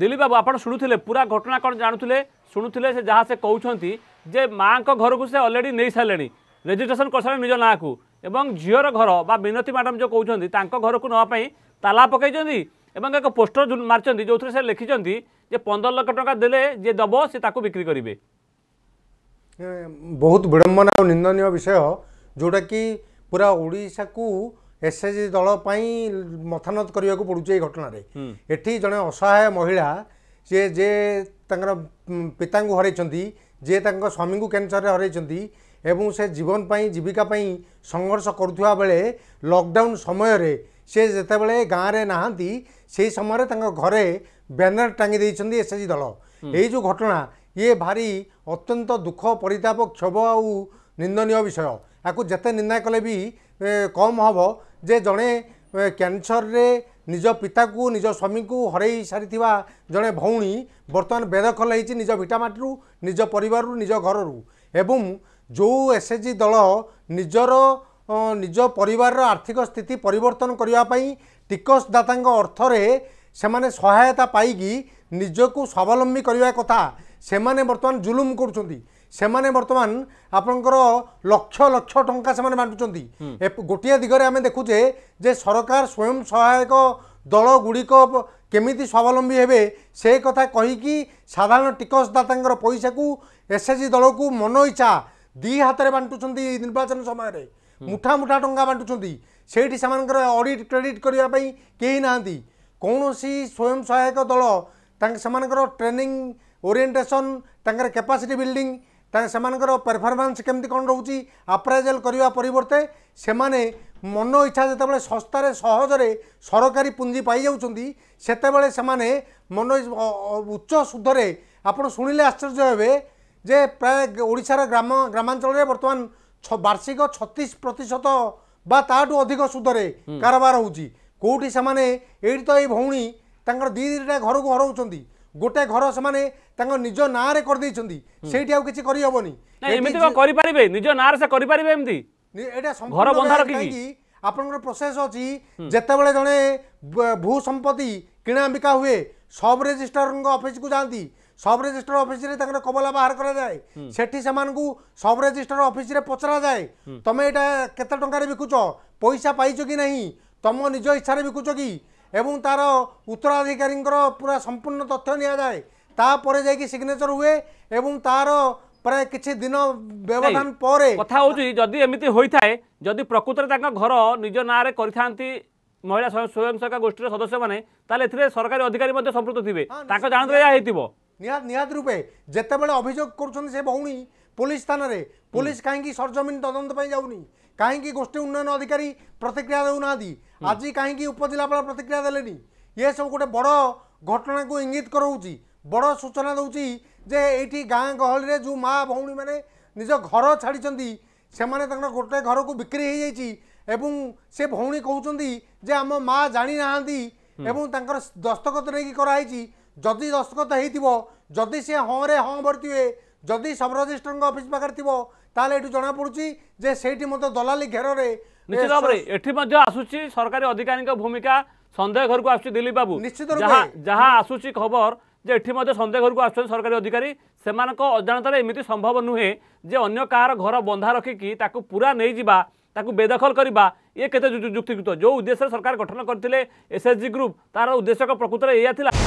দিলীপ বাবু আপনার শুণুলে পুরা ঘটনা কোণ জাণুলে শুণুলে সে যা সে কৌঁতি যে মাঙ্ক ঘরক সে অলরেডি নেই সারে রেজিষ্ট্রেসন করে নিজ না এবং ঝিওর ঘর বা মিনতি ম্যাডাম যে কৌঁতি তাঁর ঘরক নেওয়া তালা পকাই এবং এক পোস্টর মারিছেন যে সে লিখিছেন যে পনেরো লক্ষ টাকা দেলে যে দেব সে তাকে বিক্রি করবে ବହୁତ ବିଡ଼ମ୍ବନା ଆଉ ନିନ୍ଦନୀୟ ବିଷୟ ଯେଉଁଟାକି ପୁରା ଓଡ଼ିଶାକୁ ଏସ୍ଏଚ୍ଜି ଦଳ ପାଇଁ ମଥାନତ କରିବାକୁ ପଡ଼ୁଛି ଏଇ ଘଟଣାରେ ଏଠି ଜଣେ ଅସହାୟ ମହିଳା ସିଏ ଯିଏ ତାଙ୍କର ପିତାଙ୍କୁ ହରାଇଛନ୍ତି ଯିଏ ତାଙ୍କ ସ୍ୱାମୀଙ୍କୁ କ୍ୟାନ୍ସରରେ ହରାଇଛନ୍ତି ଏବଂ ସେ ଜୀବନ ପାଇଁ ଜୀବିକା ପାଇଁ ସଂଘର୍ଷ କରୁଥିବା ବେଳେ ଲକ୍ଡାଉନ୍ ସମୟରେ ସେ ଯେତେବେଳେ ଗାଁରେ ନାହାନ୍ତି ସେହି ସମୟରେ ତାଙ୍କ ଘରେ ବ୍ୟାନର୍ ଟାଙ୍ଗି ଦେଇଛନ୍ତି ଏସ୍ଏଚ୍ଜି ଦଳ ଏଇ ଯେଉଁ ଘଟଣା ଇଏ ଭାରି ଅତ୍ୟନ୍ତ ଦୁଃଖ ପରିତାପ କ୍ଷୋଭ ଆଉ ନିନ୍ଦନୀୟ ବିଷୟ ଆକୁ ଯେତେ ନିନ୍ଦା କଲେ ବି କମ୍ ହେବ ଯେ ଜଣେ କ୍ୟାନସରରେ ନିଜ ପିତାକୁ ନିଜ ସ୍ୱାମୀଙ୍କୁ ହରାଇ ସାରିଥିବା ଜଣେ ଭଉଣୀ ବର୍ତ୍ତମାନ ବେଦଖଲ ହେଇଛି ନିଜ ଭିଟାମାଟିରୁ ନିଜ ପରିବାରରୁ ନିଜ ଘରରୁ ଏବଂ ଯେଉଁ ଏସ୍ ଏଚ୍ ଜି ଦଳ ନିଜର ନିଜ ପରିବାରର ଆର୍ଥିକ ସ୍ଥିତି ପରିବର୍ତ୍ତନ କରିବା ପାଇଁ ଟିକସଦାତାଙ୍କ ଅର୍ଥରେ ସେମାନେ ସହାୟତା ପାଇକି ନିଜକୁ ସ୍ୱାବଲମ୍ବୀ କରିବା କଥା ସେମାନେ ବର୍ତ୍ତମାନ ଜୁଲୁମ କରୁଛନ୍ତି ସେମାନେ ବର୍ତ୍ତମାନ ଆପଣଙ୍କର ଲକ୍ଷ ଲକ୍ଷ ଟଙ୍କା ସେମାନେ ବାଣ୍ଟୁଛନ୍ତି ଗୋଟିଏ ଦିଗରେ ଆମେ ଦେଖୁଛେ ଯେ ସରକାର ସ୍ୱୟଂ ସହାୟକ ଦଳଗୁଡ଼ିକ କେମିତି ସ୍ୱାବଲମ୍ବୀ ହେବେ ସେ କଥା କହିକି ସାଧାରଣ ଟିକସଦାତାଙ୍କର ପଇସାକୁ ଏସ୍ ଏଚ୍ ଜି ଦଳକୁ ମନ ଇଚ୍ଛା ଦୁଇ ହାତରେ ବାଣ୍ଟୁଛନ୍ତି ନିର୍ବାଚନ ସମୟରେ ମୁଠା ମୁଠା ଟଙ୍କା ବାଣ୍ଟୁଛନ୍ତି ସେଇଠି ସେମାନଙ୍କର ଅଡ଼ିଟ୍ କ୍ରେଡ଼ିଟ୍ କରିବା ପାଇଁ କେହି ନାହାନ୍ତି କୌଣସି ସ୍ୱୟଂ ସହାୟକ ଦଳ ତାଙ୍କ ସେମାନଙ୍କର ଟ୍ରେନିଂ ଓରିଏଣ୍ଟେସନ୍ ତାଙ୍କର କ୍ୟାପାସିଟି ବିଲ୍ଡିଂ ସେମାନଙ୍କର ପରଫର୍ମାନ୍ସ କେମିତି କ'ଣ ରହୁଛି ଆପ୍ରାଇଜାଲ୍ କରିବା ପରିବର୍ତ୍ତେ ସେମାନେ ମନ ଇଚ୍ଛା ଯେତେବେଳେ ଶସ୍ତାରେ ସହଜରେ ସରକାରୀ ପୁଞ୍ଜି ପାଇଯାଉଛନ୍ତି ସେତେବେଳେ ସେମାନେ ମନ ଉଚ୍ଚ ସୁଧରେ ଆପଣ ଶୁଣିଲେ ଆଶ୍ଚର୍ଯ୍ୟ ହେବେ ଯେ ପ୍ରାୟ ଓଡ଼ିଶାର ଗ୍ରାମ ଗ୍ରାମାଞ୍ଚଳରେ ବର୍ତ୍ତମାନ ବାର୍ଷିକ ଛତିଶ ପ୍ରତିଶତ ବା ତାଠୁ ଅଧିକ ସୁଧରେ କାରବାର ହେଉଛି କେଉଁଠି ସେମାନେ ଏଇଠି ତ ଏଇ ଭଉଣୀ ତାଙ୍କର ଦୁଇ ଦୁଇଟା ଘରକୁ ହରଉଛନ୍ତି গোটে ঘর সে তাঙ্ক নিজ নাঁরে করেদেইছেন সেইটি আউ কিছু করিহবনি এমনি করিপারিবে নিজ নাঁরে সে করিপারিবে এমনি এটা ঘর বন্ধা রাখিকি আপনার প্রোসেস অছি যেতবে জনে ভূ সম্পত্তি কিনা বিকা হুয়ে সব রেজিষ্টর অফিস কু যাতে সব রেজিষ্টর অফিসে তাঁর কবলা বাহার করা যায় সেটি সে সব রেজিষ্টর অফিসে পচরা যায় তুমি এটা কত টাকার বিকুচ পয়সা পাইছ কি না তুম নিজ ইচ্ছার বিকুচ কি এবং তার উত্তরাধিকারী পুরা সম্পূর্ণ তথ্য নিয়ে যায় তাপরে যাই সিগনেচর হুয়ে এবং তার প্রায় কিছু দিন ব্যবধান পরে কথা হচ্ছে যদি এমিতি হয়ে থাকে যদি প্রকৃতরে তাঙ্ক ঘর নিজ না করে থাকে মহিলা স্বয়ংসহায়ক গোষ্ঠীর সদস্য মানে তাহলে এতে সরকারি অধিকারী সম্পৃক্ত থাকবে তাঁর জাঁদরে যা হয়ে নিহত রূপে যেতবে অভিযোগ করছেন সে ভৌণী পুলিশ থানায় পুলিশ কাহি সরজমিন তদন্ত যাওনি কাহি গোষ্ঠী উন্নয়ন অধিকারী প্রতিক্রিয়া দেউনা ଆଜି କାହିଁକି ଉପଜିଲ୍ଲାପାଳ ପ୍ରତିକ୍ରିୟା ଦେଲେନି ଏ ସବୁ ଗୋଟେ ବଡ଼ ଘଟଣାକୁ ଇଙ୍ଗିତ କରାଉଛି ବଡ଼ ସୂଚନା ଦେଉଛି ଯେ ଏଇଠି ଗାଁ ଗହଳିରେ ଯେଉଁ ମାଆ ଭଉଣୀମାନେ ନିଜ ଘର ଛାଡ଼ିଛନ୍ତି ସେମାନେ ତାଙ୍କର ଗୋଟେ ଘରକୁ ବିକ୍ରି ହୋଇଯାଇଛି ଏବଂ ସେ ଭଉଣୀ କହୁଛନ୍ତି ଯେ ଆମ ମା ଜାଣିନାହାନ୍ତି ଏବଂ ତାଙ୍କର ଦସ୍ତଖତ ନେଇକି କରାହେଇଛି ଯଦି ଦସ୍ତଖତ ହେଇଥିବ ଯଦି ସେ ହଁରେ ହଁ ଭରିଥିବେ ଯଦି ସବ୍ ରେଜିଷ୍ଟ୍ରଙ୍କ ଅଫିସ୍ ପାଖରେ ଥିବ ତାହେଲେ ଏଠୁ ଜଣାପଡ଼ୁଛି ଯେ ସେଇଠି ମଧ୍ୟ ଦଲାଲି ଘେରରେ ନିଶ୍ଚିତ ଭାବରେ ଏଠି ମଧ୍ୟ ଆସୁଛି ସରକାରୀ ଅଧିକାରୀଙ୍କ ଭୂମିକା ସନ୍ଦେହ ଘରକୁ ଆସୁଛି ଦିଲ୍ଲୀପ ବାବୁ ଯାହା ଯାହା ଆସୁଛି ଖବର ଯେ ଏଠି ମଧ୍ୟ ସନ୍ଦେହ ଘରକୁ ଆସୁଛନ୍ତି ସରକାରୀ ଅଧିକାରୀ ସେମାନଙ୍କ ଅଜାଣତରେ ଏମିତି ସମ୍ଭବ ନୁହେଁ ଯେ ଅନ୍ୟ କାହାର ଘର ବନ୍ଧା ରଖିକି ତାକୁ ପୁରା ନେଇଯିବା ତାକୁ ବେଦଖଲ କରିବା ଇଏ କେତେ ଯୁକ୍ତିଯୁକ୍ତ ଯେଉଁ ଉଦ୍ଦେଶ୍ୟରେ ସରକାର ଗଠନ କରିଥିଲେ ଏସ୍ଏଚ୍ଜି ଗ୍ରୁପ୍ ତାର ଉଦ୍ଦେଶ୍ୟ ପ୍ରକୃତରେ ଏଇଆ ଥିଲା